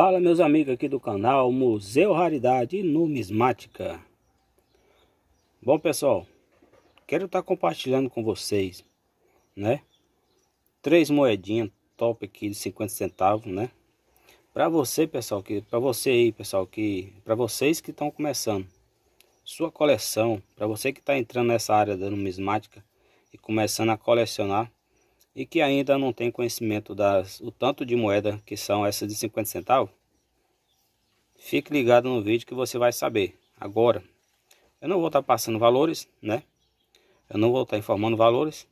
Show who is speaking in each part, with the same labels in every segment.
Speaker 1: Fala meus amigos aqui do canal Museu Raridade e Numismática Bom pessoal, quero estar tá compartilhando com vocês, né? Três moedinhas top aqui de 50 centavos, né? Para você pessoal, que para você aí pessoal, que para vocês que estão começando Sua coleção, para você que está entrando nessa área da numismática E começando a colecionar e que ainda não tem conhecimento das o tanto de moeda que são essas de 50 centavos, fique ligado no vídeo que você vai saber. Agora, eu não vou estar tá passando valores, né? Eu não vou estar tá informando valores.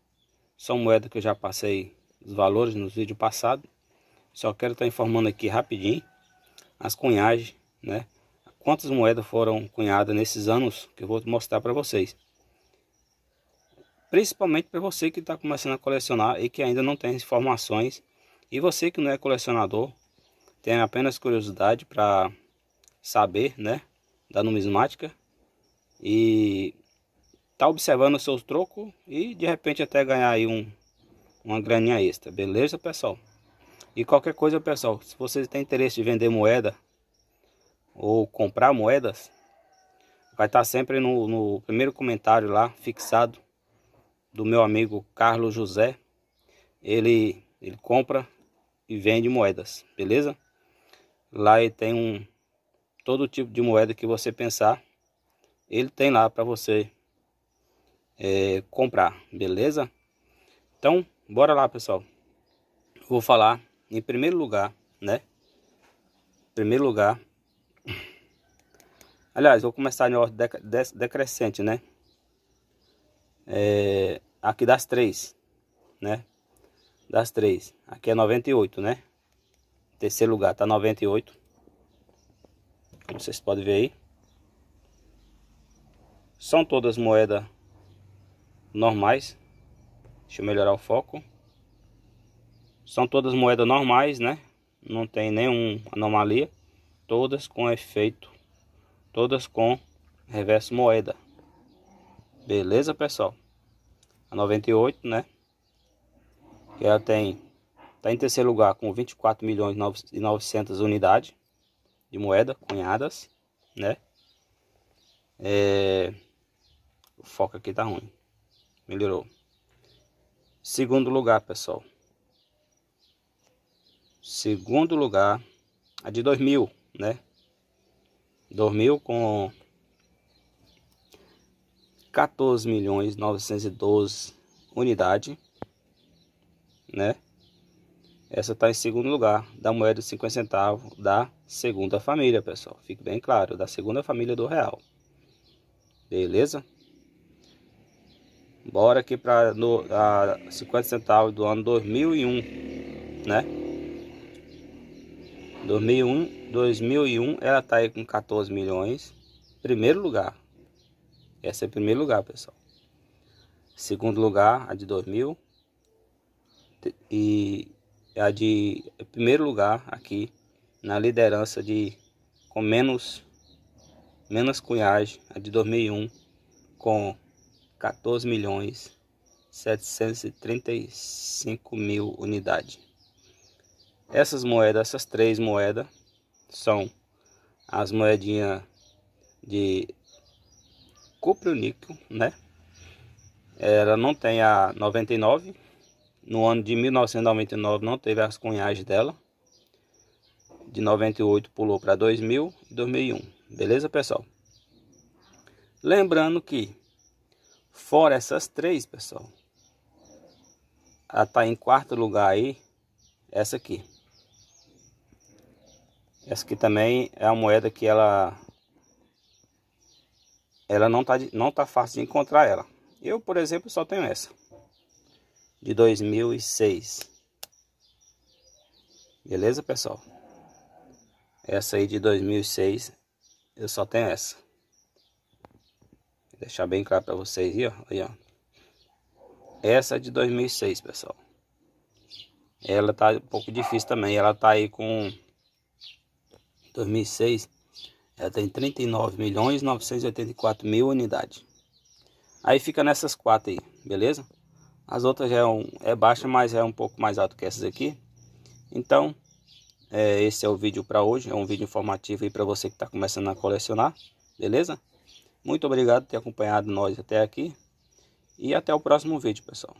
Speaker 1: São moedas que eu já passei os valores nos vídeos passados. Só quero estar tá informando aqui rapidinho as cunhagens, né? Quantas moedas foram cunhadas nesses anos que eu vou mostrar para vocês principalmente para você que está começando a colecionar e que ainda não tem informações, e você que não é colecionador, tem apenas curiosidade para saber né, da numismática e tá observando seus trocos troco e de repente até ganhar aí um, uma graninha extra, beleza pessoal? E qualquer coisa pessoal, se vocês têm interesse de vender moeda ou comprar moedas, vai estar tá sempre no, no primeiro comentário lá fixado do meu amigo Carlos José. Ele, ele compra e vende moedas, beleza? Lá ele tem um todo tipo de moeda que você pensar, ele tem lá para você é, comprar, beleza? Então, bora lá, pessoal. Vou falar em primeiro lugar, né? Em primeiro lugar. Aliás, vou começar em ordem decrescente, né? É, Aqui das três, né? Das três. Aqui é 98, né? Terceiro lugar, tá 98. Como vocês podem ver aí. São todas moedas normais. Deixa eu melhorar o foco. São todas moedas normais, né? Não tem nenhuma anomalia. Todas com efeito. Todas com reverso moeda. Beleza, pessoal? 98, né? Que ela tem tá em terceiro lugar com 24 milhões e 900 unidades de moeda cunhadas, né? É... O foco aqui tá ruim. Melhorou. Segundo lugar, pessoal. Segundo lugar, a de 2000, né? 2000 com 14 milhões 912 unidade, né? Essa está em segundo lugar da moeda de 50 centavos da segunda família, pessoal. Fique bem claro, da segunda família do real. Beleza? Bora aqui para a 50 centavos do ano 2001, né? 2001, 2001 ela tá aí com 14 milhões, primeiro lugar. Essa é o primeiro lugar, pessoal. Segundo lugar, a de 2000. E a de é primeiro lugar aqui na liderança de com menos menos cunhagem, a de 2001 com 14 milhões 735 mil unidades. Essas moedas, essas três moedas são as moedinhas de níquel, né? Ela não tem a 99, no ano de 1999 não teve as cunhagens dela. De 98 pulou para 2000 e 2001. Beleza, pessoal? Lembrando que fora essas três, pessoal, ela tá em quarto lugar aí, essa aqui. Essa aqui também é a moeda que ela ela não tá, não tá fácil de encontrar ela. Eu, por exemplo, só tenho essa. De 2006. Beleza, pessoal? Essa aí de 2006, eu só tenho essa. Vou deixar bem claro para vocês aí, ó. Aí, ó. Essa é de 2006, pessoal. Ela tá um pouco difícil também. Ela tá aí com 2006 ela tem 39 milhões 984 mil unidades. Aí fica nessas quatro aí, beleza? As outras já é, um, é baixa, mas é um pouco mais alto que essas aqui. Então, é, esse é o vídeo para hoje. É um vídeo informativo aí para você que está começando a colecionar, beleza? Muito obrigado por ter acompanhado nós até aqui. E até o próximo vídeo, pessoal.